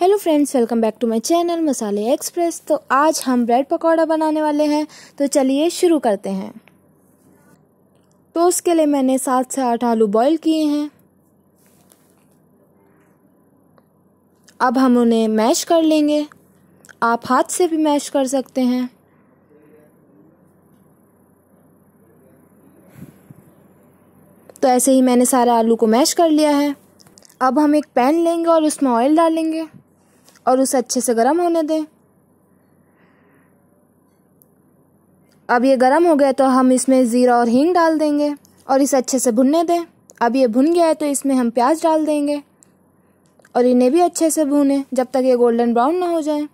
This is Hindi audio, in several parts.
hello friends welcome back to my channel Masale Express तो आज हम ब्रेड पकौड़ा बनाने वाले हैं तो चलिए शुरू करते हैं तो उसके लिए मैंने सात से आठ आलू बॉईल किए हैं अब हम उन्हें मैश कर लेंगे आप हाथ से भी मैश कर सकते हैं तो ऐसे ही मैंने सारे आलू को मैश कर लिया है अब हम एक पैन लेंगे और उसमें ऑयल डालेंगे और उसे अच्छे से गर्म होने दें अब ये गर्म हो गया तो हम इसमें ज़ीरा और हींग डाल देंगे और इसे अच्छे से भुनने दें अब ये भुन गया है तो इसमें हम प्याज डाल देंगे और इन्हें भी अच्छे से भूनें जब तक ये गोल्डन ब्राउन ना हो जाए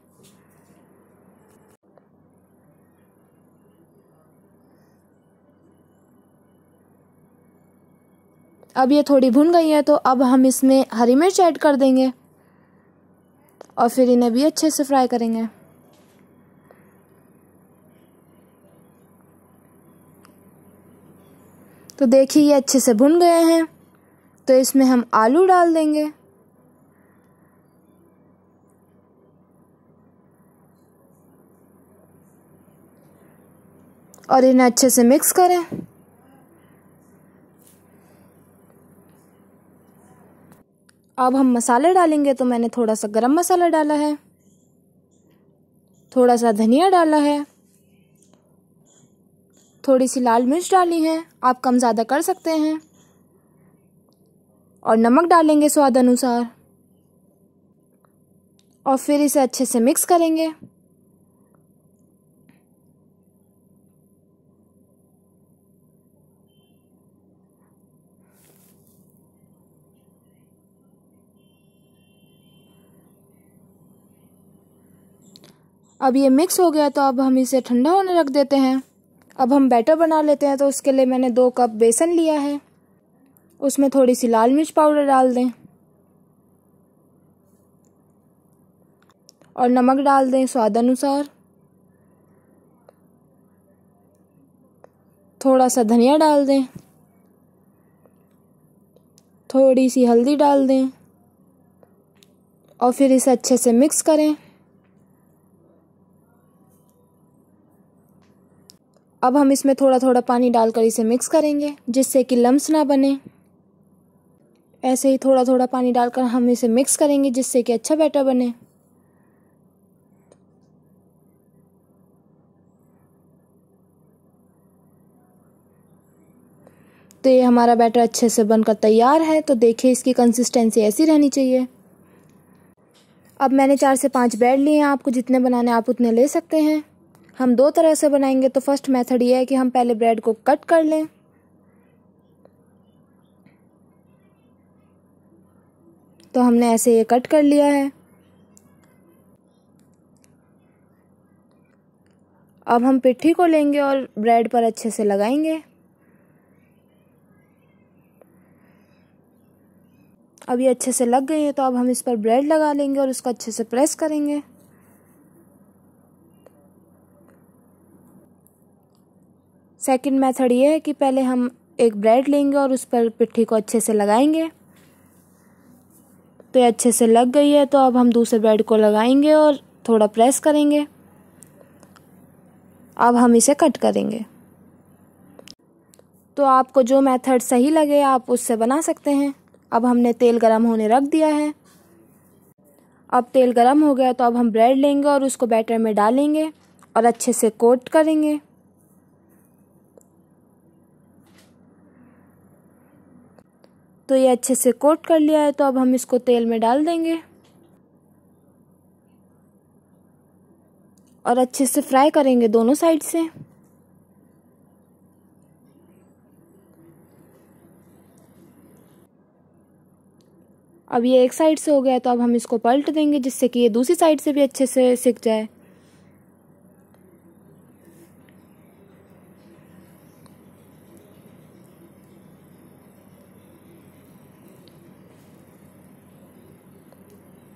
अब ये थोड़ी भुन गई है तो अब हम इसमें हरी मिर्च ऐड कर देंगे और फिर इन्हें भी अच्छे से फ्राई करेंगे तो देखिए ये अच्छे से भुन गए हैं तो इसमें हम आलू डाल देंगे और इन्हें अच्छे से मिक्स करें अब हम मसाले डालेंगे तो मैंने थोड़ा सा गरम मसाला डाला है थोड़ा सा धनिया डाला है थोड़ी सी लाल मिर्च डाली है आप कम ज़्यादा कर सकते हैं और नमक डालेंगे स्वाद अनुसार और फिर इसे अच्छे से मिक्स करेंगे अब ये मिक्स हो गया तो अब हम इसे ठंडा होने रख देते हैं अब हम बैटर बना लेते हैं तो उसके लिए मैंने दो कप बेसन लिया है उसमें थोड़ी सी लाल मिर्च पाउडर डाल दें और नमक डाल दें स्वाद अनुसार थोड़ा सा धनिया डाल दें थोड़ी सी हल्दी डाल दें और फिर इसे अच्छे से मिक्स करें अब हम इसमें थोड़ा थोड़ा पानी डालकर इसे मिक्स करेंगे जिससे कि लम्स ना बने ऐसे ही थोड़ा थोड़ा पानी डालकर हम इसे मिक्स करेंगे जिससे कि अच्छा बैटर बने तो ये हमारा बैटर अच्छे से बनकर तैयार है तो देखिए इसकी कंसिस्टेंसी ऐसी रहनी चाहिए अब मैंने चार से पांच ब्रेड लिए हैं आपको जितने बनाने आप उतने ले सकते हैं हम दो तरह से बनाएंगे तो फर्स्ट मेथड ये है कि हम पहले ब्रेड को कट कर लें तो हमने ऐसे ये कट कर लिया है अब हम पिट्ठी को लेंगे और ब्रेड पर अच्छे से लगाएंगे अब ये अच्छे से लग गई है तो अब हम इस पर ब्रेड लगा लेंगे और उसको अच्छे से प्रेस करेंगे सेकंड मेथड ये है कि पहले हम एक ब्रेड लेंगे और उस पर पिट्ठी को अच्छे से लगाएंगे तो ये अच्छे से लग गई है तो अब हम दूसरे ब्रेड को लगाएंगे और थोड़ा प्रेस करेंगे अब हम इसे कट करेंगे तो आपको जो मेथड सही लगे आप उससे बना सकते हैं अब हमने तेल गरम होने रख दिया है अब तेल गरम हो गया तो अब हम ब्रेड लेंगे और उसको बैटर में डालेंगे और अच्छे से कोट करेंगे तो ये अच्छे से कोट कर लिया है तो अब हम इसको तेल में डाल देंगे और अच्छे से फ्राई करेंगे दोनों साइड से अब ये एक साइड से हो गया तो अब हम इसको पलट देंगे जिससे कि ये दूसरी साइड से भी अच्छे से सिक जाए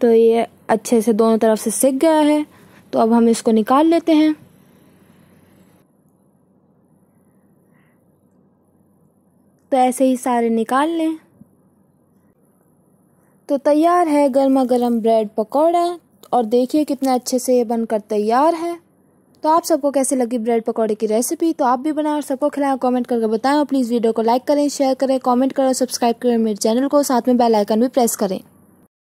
तो ये अच्छे से दोनों तरफ से सिक गया है तो अब हम इसको निकाल लेते हैं तो ऐसे ही सारे निकाल लें तो तैयार है गर्मा गर्म ब्रेड पकौड़ा और देखिए कितना अच्छे से ये बनकर तैयार है तो आप सबको कैसे लगी ब्रेड पकौड़े की रेसिपी तो आप भी बनाएं और सबको खिलाएं कमेंट करके बताएं और प्लीज़ वीडियो को लाइक करें शेयर करें कमेंट करें सब्सक्राइब करें मेरे चैनल को साथ में बेल आइकन भी प्रेस करें